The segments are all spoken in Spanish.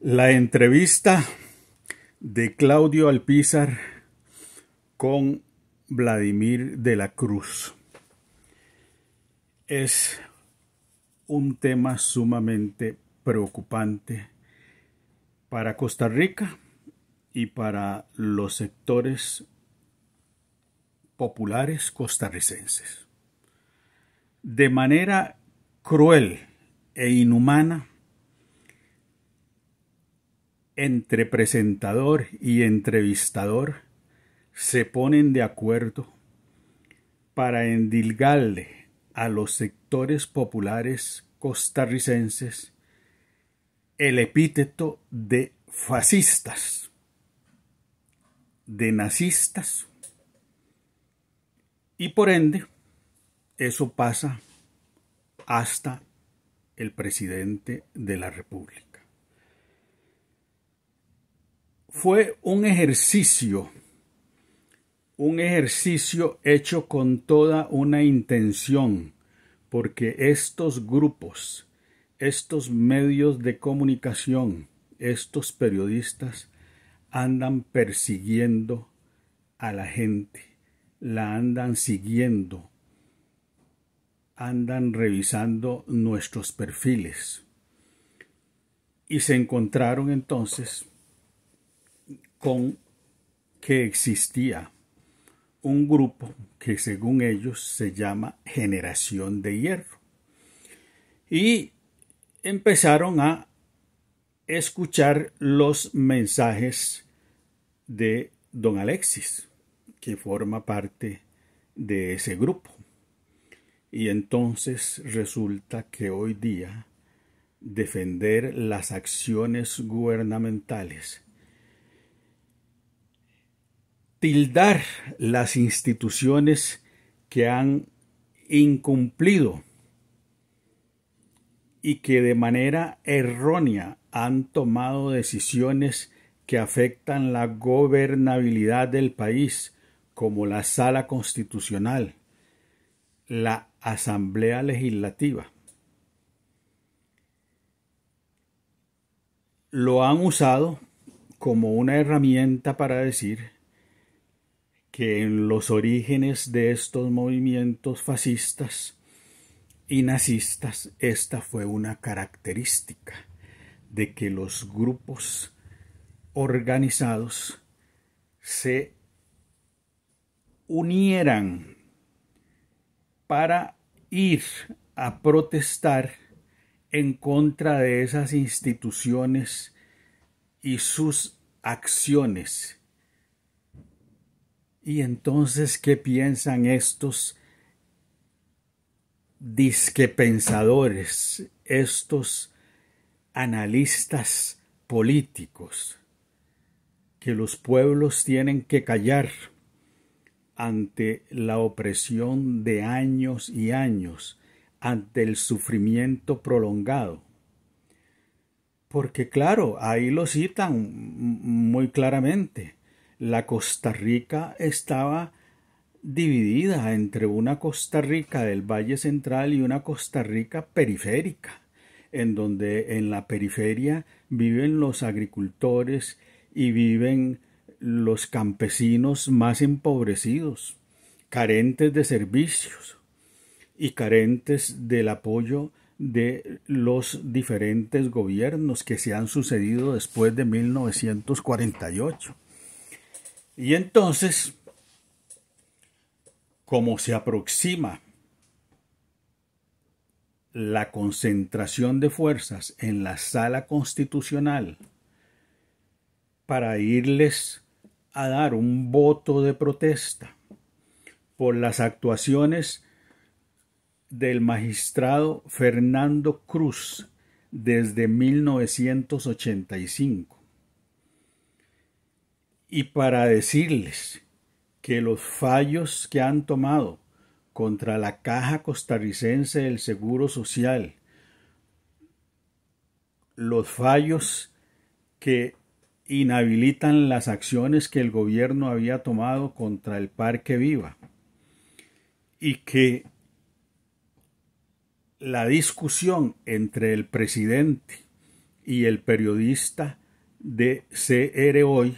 La entrevista de Claudio Alpizar con Vladimir de la Cruz es un tema sumamente preocupante para Costa Rica y para los sectores populares costarricenses. De manera cruel e inhumana, entre presentador y entrevistador se ponen de acuerdo para endilgarle a los sectores populares costarricenses el epíteto de fascistas, de nazistas, y por ende eso pasa hasta el presidente de la República. fue un ejercicio, un ejercicio hecho con toda una intención, porque estos grupos, estos medios de comunicación, estos periodistas andan persiguiendo a la gente, la andan siguiendo, andan revisando nuestros perfiles. Y se encontraron entonces con que existía un grupo que según ellos se llama Generación de Hierro. Y empezaron a escuchar los mensajes de don Alexis, que forma parte de ese grupo. Y entonces resulta que hoy día defender las acciones gubernamentales tildar las instituciones que han incumplido y que de manera errónea han tomado decisiones que afectan la gobernabilidad del país, como la Sala Constitucional, la Asamblea Legislativa. Lo han usado como una herramienta para decir que en los orígenes de estos movimientos fascistas y nazistas esta fue una característica de que los grupos organizados se unieran para ir a protestar en contra de esas instituciones y sus acciones ¿Y entonces qué piensan estos disquepensadores, estos analistas políticos, que los pueblos tienen que callar ante la opresión de años y años, ante el sufrimiento prolongado? Porque claro, ahí lo citan muy claramente la Costa Rica estaba dividida entre una Costa Rica del Valle Central y una Costa Rica periférica, en donde en la periferia viven los agricultores y viven los campesinos más empobrecidos, carentes de servicios y carentes del apoyo de los diferentes gobiernos que se han sucedido después de 1948. Y entonces, como se aproxima la concentración de fuerzas en la sala constitucional para irles a dar un voto de protesta por las actuaciones del magistrado Fernando Cruz desde 1985 y para decirles que los fallos que han tomado contra la Caja Costarricense del Seguro Social, los fallos que inhabilitan las acciones que el gobierno había tomado contra el Parque Viva y que la discusión entre el presidente y el periodista de CR Hoy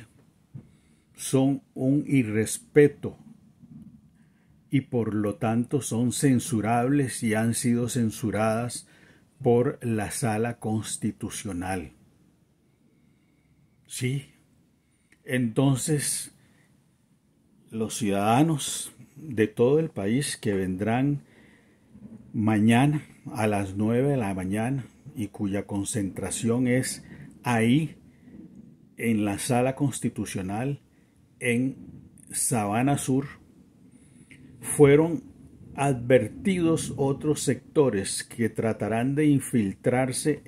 son un irrespeto y por lo tanto son censurables y han sido censuradas por la sala constitucional. Sí, entonces los ciudadanos de todo el país que vendrán mañana a las nueve de la mañana y cuya concentración es ahí en la sala constitucional en Sabana Sur, fueron advertidos otros sectores que tratarán de infiltrarse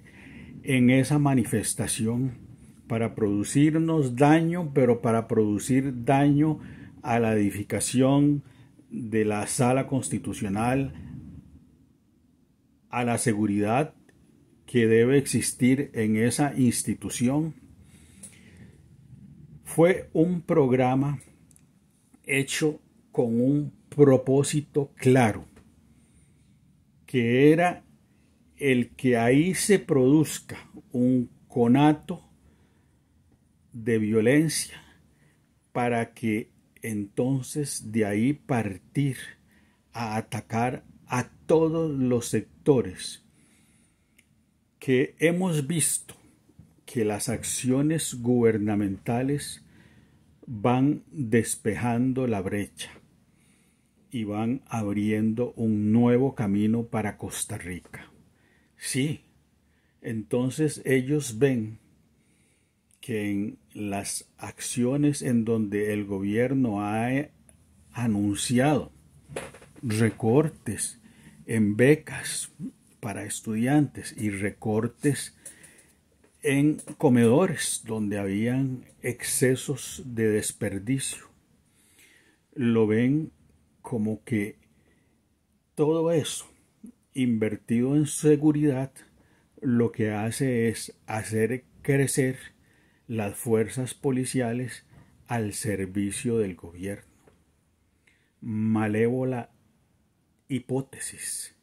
en esa manifestación para producirnos daño, pero para producir daño a la edificación de la sala constitucional, a la seguridad que debe existir en esa institución fue un programa hecho con un propósito claro, que era el que ahí se produzca un conato de violencia para que entonces de ahí partir a atacar a todos los sectores que hemos visto que las acciones gubernamentales van despejando la brecha y van abriendo un nuevo camino para Costa Rica. Sí, entonces ellos ven que en las acciones en donde el gobierno ha anunciado recortes en becas para estudiantes y recortes en comedores donde habían excesos de desperdicio. Lo ven como que todo eso invertido en seguridad lo que hace es hacer crecer las fuerzas policiales al servicio del gobierno. Malévola hipótesis.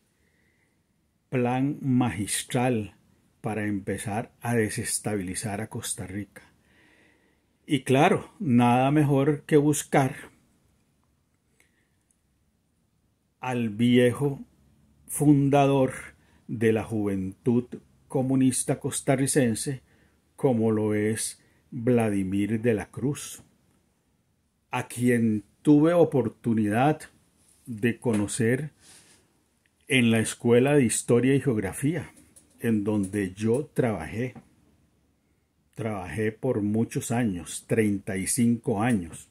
Plan magistral para empezar a desestabilizar a Costa Rica. Y claro, nada mejor que buscar al viejo fundador de la juventud comunista costarricense como lo es Vladimir de la Cruz, a quien tuve oportunidad de conocer en la Escuela de Historia y Geografía en donde yo trabajé. Trabajé por muchos años, 35 años.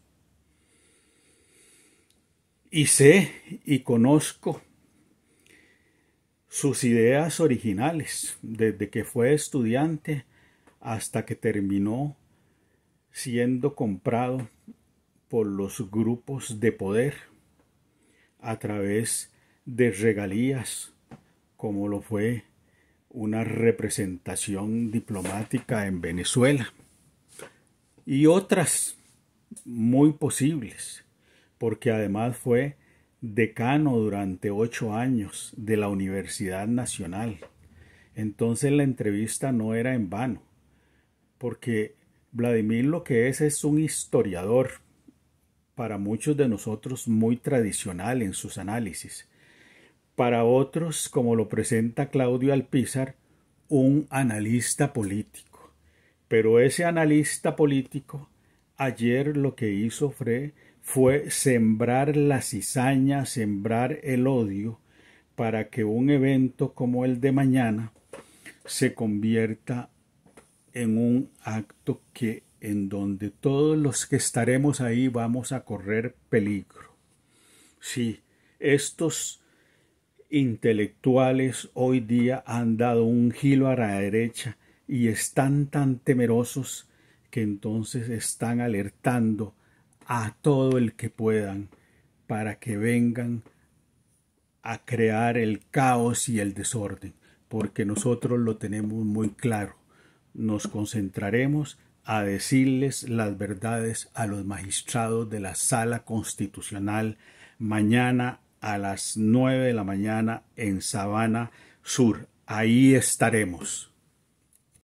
Y sé y conozco sus ideas originales, desde que fue estudiante hasta que terminó siendo comprado por los grupos de poder a través de regalías, como lo fue una representación diplomática en Venezuela y otras muy posibles, porque además fue decano durante ocho años de la Universidad Nacional. Entonces la entrevista no era en vano, porque Vladimir lo que es es un historiador, para muchos de nosotros muy tradicional en sus análisis, para otros, como lo presenta Claudio Alpizar, un analista político. Pero ese analista político ayer lo que hizo Fre fue sembrar la cizaña, sembrar el odio, para que un evento como el de mañana se convierta en un acto que en donde todos los que estaremos ahí vamos a correr peligro. Sí, estos intelectuales hoy día han dado un giro a la derecha y están tan temerosos que entonces están alertando a todo el que puedan para que vengan a crear el caos y el desorden, porque nosotros lo tenemos muy claro. Nos concentraremos a decirles las verdades a los magistrados de la sala constitucional mañana a las 9 de la mañana en Sabana Sur. Ahí estaremos.